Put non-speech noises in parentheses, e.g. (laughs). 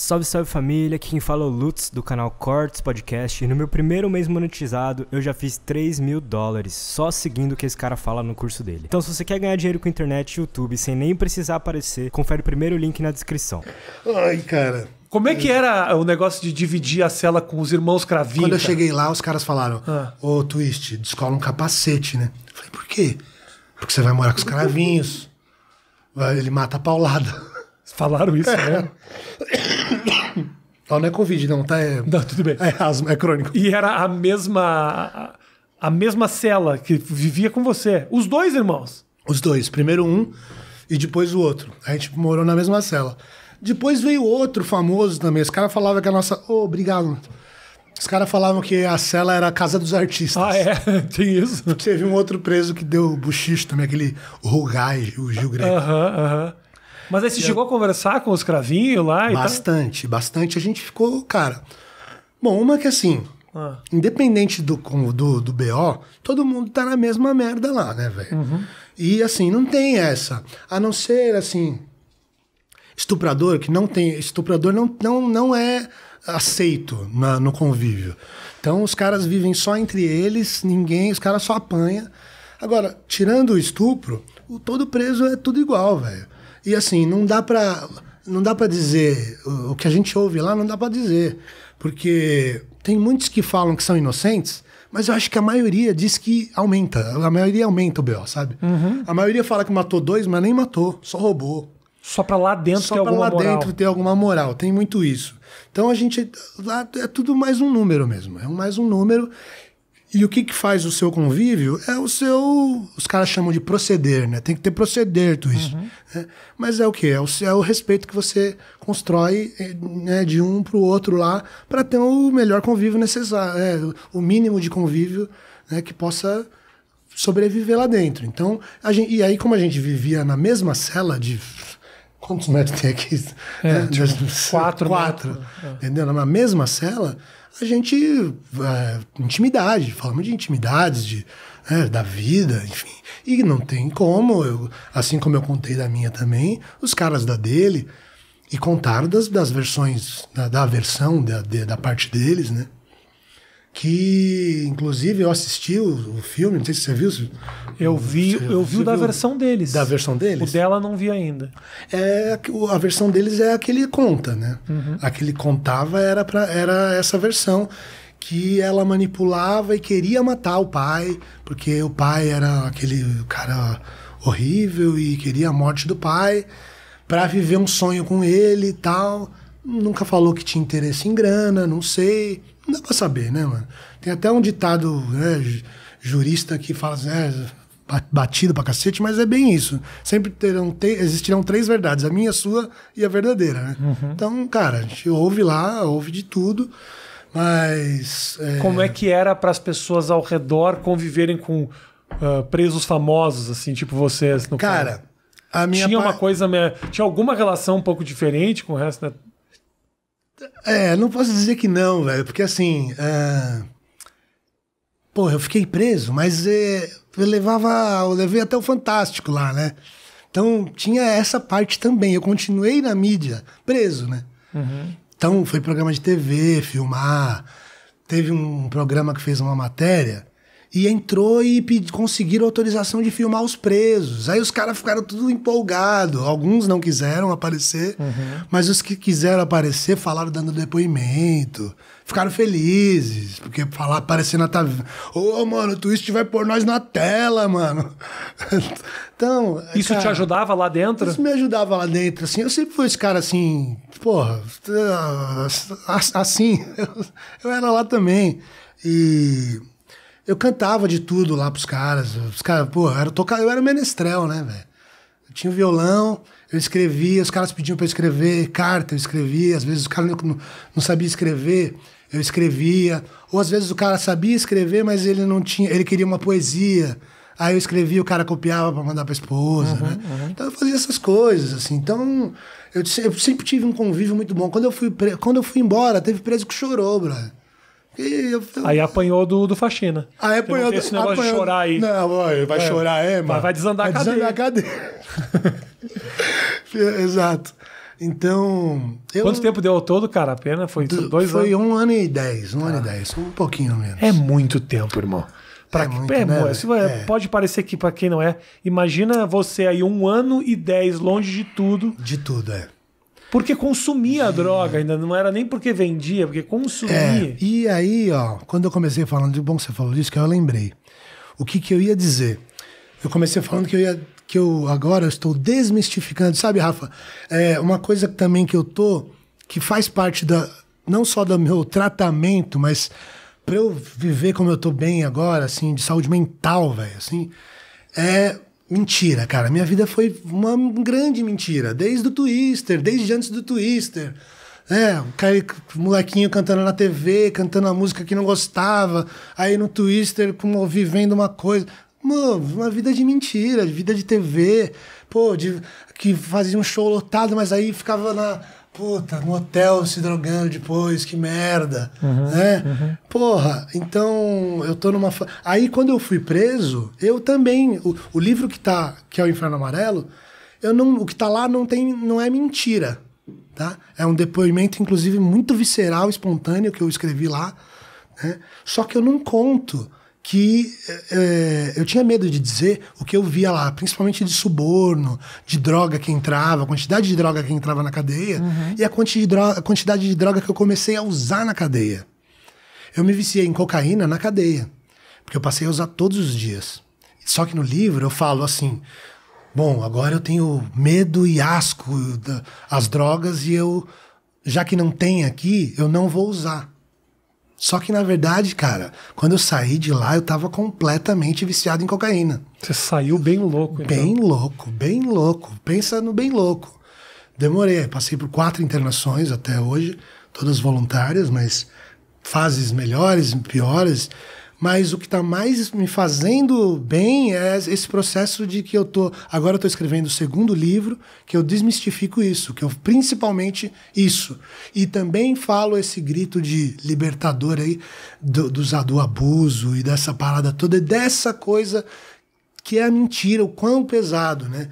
Salve, salve família, aqui quem fala é o Lutz do canal Cortes Podcast e no meu primeiro mês monetizado eu já fiz 3 mil dólares só seguindo o que esse cara fala no curso dele. Então se você quer ganhar dinheiro com internet e YouTube sem nem precisar aparecer, confere o primeiro link na descrição. Ai cara, como é que era o negócio de dividir a cela com os irmãos Cravinhos? Quando eu cheguei lá, os caras falaram: ah. Ô, Twist, descola um capacete, né? Eu falei: por quê? Porque você vai morar com os cravinhos. Ele mata a paulada. Falaram isso, né? É. Não, é Covid, não, tá? É, não, tudo bem. É asma, é crônico. E era a mesma. A, a mesma cela que vivia com você. Os dois irmãos. Os dois. Primeiro um e depois o outro. A gente morou na mesma cela. Depois veio outro famoso também. Os caras falavam que a nossa. Ô, oh, obrigado. Os caras falavam que a cela era a casa dos artistas. Ah, é? (laughs) Tem isso. Teve um outro preso que deu buchicho também, aquele Rugai, o Gil Greco. Aham, uh aham. -huh, uh -huh. Mas aí você e chegou eu... a conversar com os cravinhos lá? e Bastante, bastante. A gente ficou, cara. Bom, uma que assim, ah. independente do, do, do BO, todo mundo tá na mesma merda lá, né, velho? Uhum. E assim, não tem essa. A não ser, assim, estuprador, que não tem. Estuprador não, não, não é aceito na, no convívio. Então os caras vivem só entre eles, ninguém, os caras só apanha. Agora, tirando o estupro, o todo preso é tudo igual, velho. E assim, não dá para não dá para dizer o que a gente ouve lá, não dá para dizer, porque tem muitos que falam que são inocentes, mas eu acho que a maioria diz que aumenta, a maioria aumenta o BO, sabe? Uhum. A maioria fala que matou dois, mas nem matou, só roubou. Só para lá dentro só alguma moral. Só para lá dentro ter alguma moral, tem muito isso. Então a gente lá é tudo mais um número mesmo, é mais um número e o que, que faz o seu convívio é o seu. Os caras chamam de proceder, né? Tem que ter proceder, tu isso. Uhum. Né? Mas é o que? É o, é o respeito que você constrói eh, né, de um para o outro lá para ter o melhor convívio necessário, é, o mínimo de convívio né, que possa sobreviver lá dentro. Então, a gente, e aí, como a gente vivia na mesma cela de Quantos metros tem aqui? É, (laughs) tipo, quatro. Quatro. É. Entendeu? Na mesma cela, a gente. É, intimidade, falamos de intimidades, de, é, da vida, enfim. E não tem como, eu, assim como eu contei da minha também, os caras da dele e contaram das, das versões, da, da versão da, da parte deles, né? que inclusive eu assisti o, o, filme, não sei se você viu. Se, eu vi, eu vi da viu, versão deles. Da versão deles? O dela não vi ainda. É, a versão deles é aquele conta, né? Uhum. contava era, para era essa versão que ela manipulava e queria matar o pai, porque o pai era aquele cara horrível e queria a morte do pai para viver um sonho com ele e tal nunca falou que tinha interesse em grana, não sei. Não dá pra saber, né, mano? Tem até um ditado né, jurista que fala assim, é, batido pra cacete, mas é bem isso. Sempre terão te existirão três verdades: a minha, a sua e a verdadeira, né? Uhum. Então, cara, a gente ouve lá, ouve de tudo. Mas. É... Como é que era para as pessoas ao redor conviverem com uh, presos famosos, assim, tipo vocês? No cara, cara, a minha. Tinha uma coisa. Tinha alguma relação um pouco diferente com o resto da, né? É, não posso dizer que não, velho, porque assim. É... Pô, eu fiquei preso, mas é, eu levava. Eu levei até o Fantástico lá, né? Então tinha essa parte também. Eu continuei na mídia, preso, né? Uhum. Então foi programa de TV, filmar. Teve um programa que fez uma matéria e entrou e pedi, conseguiram autorização de filmar os presos. Aí os caras ficaram tudo empolgado. Alguns não quiseram aparecer, uhum. mas os que quiseram aparecer falaram dando depoimento. Ficaram felizes, porque falar aparecer na TV. Ô, oh, mano, o Twist vai pôr nós na tela, mano. (laughs) então. Isso cara, te ajudava lá dentro? Isso me ajudava lá dentro, assim. Eu sempre fui esse cara assim, porra, ah, assim. (laughs) Eu era lá também. E eu cantava de tudo lá pros caras. Os caras, pô, eu era, toca... eu era menestrel, né, velho? Eu tinha um violão, eu escrevia, os caras pediam para eu escrever carta, eu escrevia. Às vezes os caras não, não sabia escrever, eu escrevia. Ou às vezes o cara sabia escrever, mas ele não tinha. Ele queria uma poesia. Aí eu escrevia, o cara copiava para mandar pra esposa, uhum, né? Uhum. Então eu fazia essas coisas, assim. Então eu, eu sempre tive um convívio muito bom. Quando eu fui, pre... Quando eu fui embora, teve preso que chorou, brother. Eu... Aí apanhou do, do faxina. Aí apanhou do. Esse negócio apanhou... de chorar aí. Não, vai, é. chorar, é, mano. Mas vai desandar vai a cadeira. Desandar a cadeira. (laughs) (laughs) Exato. Então. Eu... Quanto tempo deu ao todo, cara? A pena? Foi do, dois foi anos? Foi um ano e dez, um ah. ano e tá. dez, um pouquinho menos. É muito tempo, irmão. Pra é que, muito, é, né? é. Pode parecer que para quem não é, imagina você aí um ano e dez longe de tudo. De tudo, é. Porque consumia a droga, ainda não era nem porque vendia, porque consumia. É, e aí, ó, quando eu comecei falando, de bom que você falou disso, que eu lembrei. O que, que eu ia dizer? Eu comecei falando que eu ia. que eu agora estou desmistificando, sabe, Rafa? É uma coisa também que eu tô, que faz parte da. não só do meu tratamento, mas para eu viver como eu tô bem agora, assim, de saúde mental, velho, assim, é Mentira, cara. Minha vida foi uma grande mentira. Desde o Twister, desde antes do Twister. É, o, cara, o molequinho cantando na TV, cantando a música que não gostava. Aí no Twister, como vivendo uma coisa. Mano, uma vida de mentira, vida de TV. Pô, de, que fazia um show lotado, mas aí ficava na puta, no hotel se drogando depois, que merda, uhum, né? Uhum. Porra, então eu tô numa. Fa... Aí quando eu fui preso, eu também. O, o, livro que tá, que é o Inferno Amarelo, eu não, o que tá lá não, tem, não é mentira, tá? É um depoimento, inclusive, muito visceral, espontâneo que eu escrevi lá, né? Só que eu não conto que é, é, eu tinha medo de dizer o que eu via lá, principalmente de suborno, de droga que entrava, a quantidade de droga que entrava na cadeia uhum. e a, quanti de droga, a quantidade de droga que eu comecei a usar na cadeia. Eu me viciei em cocaína na cadeia, porque eu passei a usar todos os dias. Só que no livro eu falo assim: bom, agora eu tenho medo e asco das drogas e eu, já que não tem aqui, eu não vou usar. Só que, na verdade, cara, quando eu saí de lá, eu tava completamente viciado em cocaína. Você saiu bem louco, então. Bem louco, bem louco. Pensa no bem louco. Demorei, passei por quatro internações até hoje, todas voluntárias, mas fases melhores, piores. Mas o que está mais me fazendo bem é esse processo de que eu tô. Agora eu escrevendo o segundo livro, que eu desmistifico isso, que eu principalmente isso. E também falo esse grito de libertador aí do, do, do abuso e dessa parada toda, dessa coisa que é a mentira, o quão pesado, né?